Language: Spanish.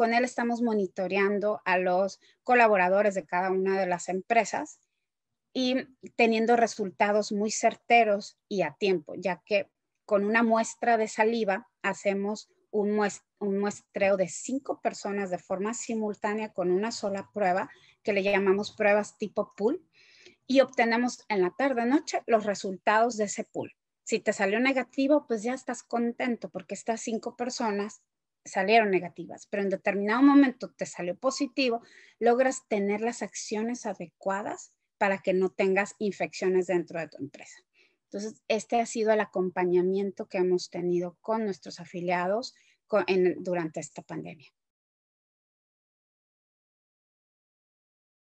Con él estamos monitoreando a los colaboradores de cada una de las empresas y teniendo resultados muy certeros y a tiempo, ya que con una muestra de saliva hacemos un, muestreo de cinco personas de forma simultánea con una sola prueba que le llamamos pruebas tipo pool y obtenemos en la tarde-noche los resultados de ese pool. Si te salió negativo, pues ya estás contento porque estas cinco personas salieron negativas, pero en determinado momento te salió positivo, logras tener las acciones adecuadas para que no tengas infecciones dentro de tu empresa. Entonces, este ha sido el acompañamiento que hemos tenido con nuestros afiliados durante esta pandemia.